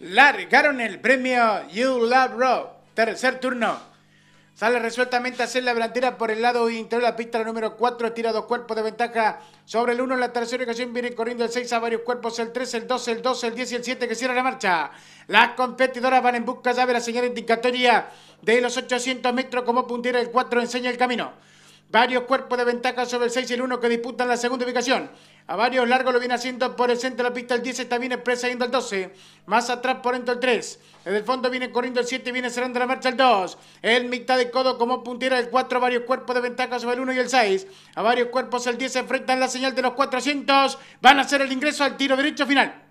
largaron el premio You Love Rock. Tercer turno. Sale resueltamente a hacer la delantera por el lado interior de la pista, número 4 tira dos cuerpos de ventaja sobre el 1 en la tercera ocasión. Viene corriendo el 6 a varios cuerpos, el 3, el 2, el 12, el 10 y el 7 que cierra la marcha. Las competidoras van en busca, ya de la señal indicatoria de los 800 metros como puntera. El 4 enseña el camino. Varios cuerpos de ventaja sobre el 6 y el 1 que disputan la segunda ubicación. A varios largos lo viene haciendo por el centro de la pista el 10, está bien expresa yendo al 12. Más atrás por dentro el 3. Desde el fondo viene corriendo el 7 y viene cerrando la marcha el 2. El mitad de codo como puntiera el 4, varios cuerpos de ventaja sobre el 1 y el 6. A varios cuerpos el 10 se enfrentan la señal de los 400. Van a hacer el ingreso al tiro derecho final.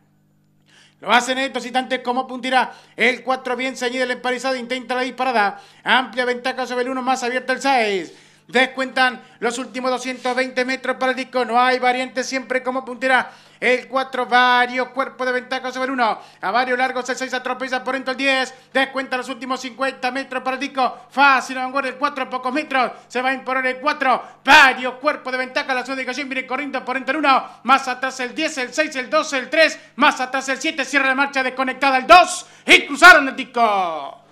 Lo hacen estos citantes como puntirá. El 4 bien ceñido el emparizado, intenta la disparada. Amplia ventaja sobre el 1, más abierto el 6. Descuentan los últimos 220 metros para el disco. No hay variante siempre como puntera. El 4, varios cuerpo de ventaja sobre el 1. A varios largos el 6 atropella por dentro el 10. Descuenta los últimos 50 metros para el disco. Fácil, vanguardia el 4, pocos metros. Se va a imponer el 4. Varios cuerpo de ventaja. La zona de Gallín viene corriendo por dentro el 1. Más atrás el 10, el 6, el 12, el 3. Más atrás el 7. Cierra la marcha desconectada el 2. Y cruzaron el disco.